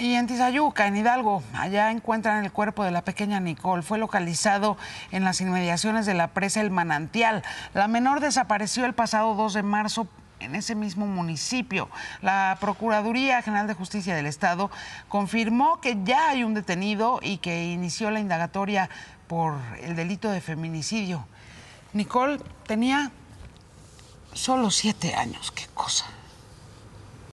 Y en Tizayuca, en Hidalgo, allá encuentran el cuerpo de la pequeña Nicole. Fue localizado en las inmediaciones de la presa El Manantial. La menor desapareció el pasado 2 de marzo en ese mismo municipio. La Procuraduría General de Justicia del Estado confirmó que ya hay un detenido y que inició la indagatoria por el delito de feminicidio. Nicole tenía solo siete años, qué cosa.